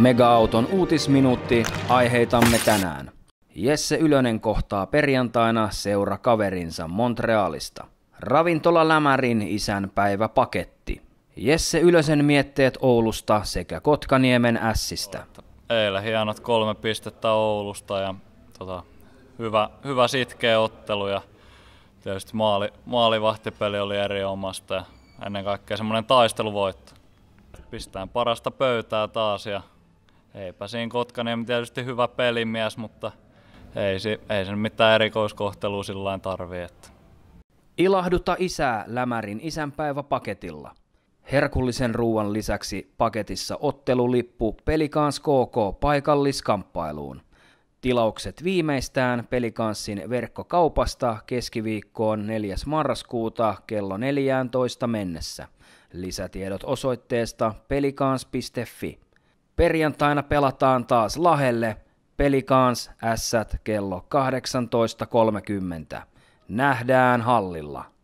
Megaauton uutisminuutti aiheitamme tänään. Jesse Ylönen kohtaa perjantaina seura kaverinsa Montrealista. Ravintola Lämärin isänpäiväpaketti. Jesse Ylösen mietteet Oulusta sekä Kotkaniemen ässistä. Eilen hienot kolme pistettä Oulusta ja tota, hyvä, hyvä sitkeä ottelu ja tietysti maali, maalivahtipeli oli eri omasta ja ennen kaikkea semmoinen taisteluvoitto. Pistään parasta pöytää taas ja eipä siinä Kotkanen tietysti hyvä pelimies, mutta ei, se, ei sen mitään erikoiskohtelua sillä tarvii. Että. Ilahduta isää Lämärin isänpäiväpaketilla. Herkullisen ruuan lisäksi paketissa ottelulippu Pelikans KK paikalliskamppailuun. Tilaukset viimeistään Pelikanssin verkkokaupasta keskiviikkoon 4. marraskuuta kello 14 mennessä. Lisätiedot osoitteesta pelikans.fi. Perjantaina pelataan taas Lahelle, peli kans ässät kello 18.30. Nähdään hallilla.